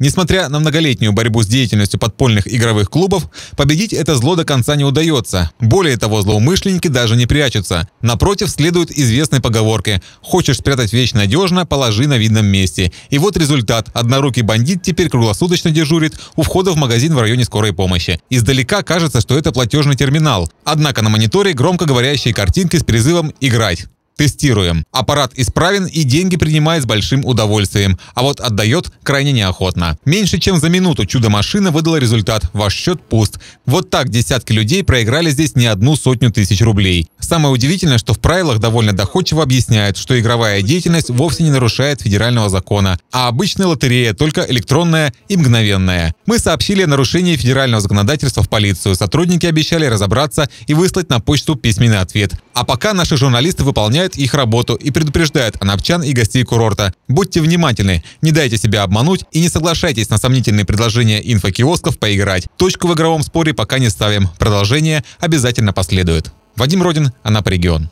Несмотря на многолетнюю борьбу с деятельностью подпольных игровых клубов, победить это зло до конца не удается. Более того, злоумышленники даже не прячутся. Напротив, следует известной поговорке «Хочешь спрятать вещь надежно, положи на видном месте». И вот результат. Однорукий бандит теперь круглосуточно дежурит у входа в магазин в районе скорой помощи. Издалека кажется, что это платежный терминал. Однако на мониторе громко говорящие картинки с призывом «Играть». Тестируем. Аппарат исправен и деньги принимает с большим удовольствием, а вот отдает крайне неохотно. Меньше чем за минуту чудо-машина выдала результат. Ваш счет пуст. Вот так десятки людей проиграли здесь не одну сотню тысяч рублей. Самое удивительное, что в правилах довольно доходчиво объясняют, что игровая деятельность вовсе не нарушает федерального закона, а обычная лотерея только электронная и мгновенная. Мы сообщили о нарушении федерального законодательства в полицию. Сотрудники обещали разобраться и выслать на почту письменный ответ. А пока наши журналисты выполняют их работу и предупреждают анапчан и гостей курорта. Будьте внимательны, не дайте себя обмануть и не соглашайтесь на сомнительные предложения инфокиосков поиграть. Точку в игровом споре пока не ставим. Продолжение обязательно последует. Вадим Родин, Анапа регион.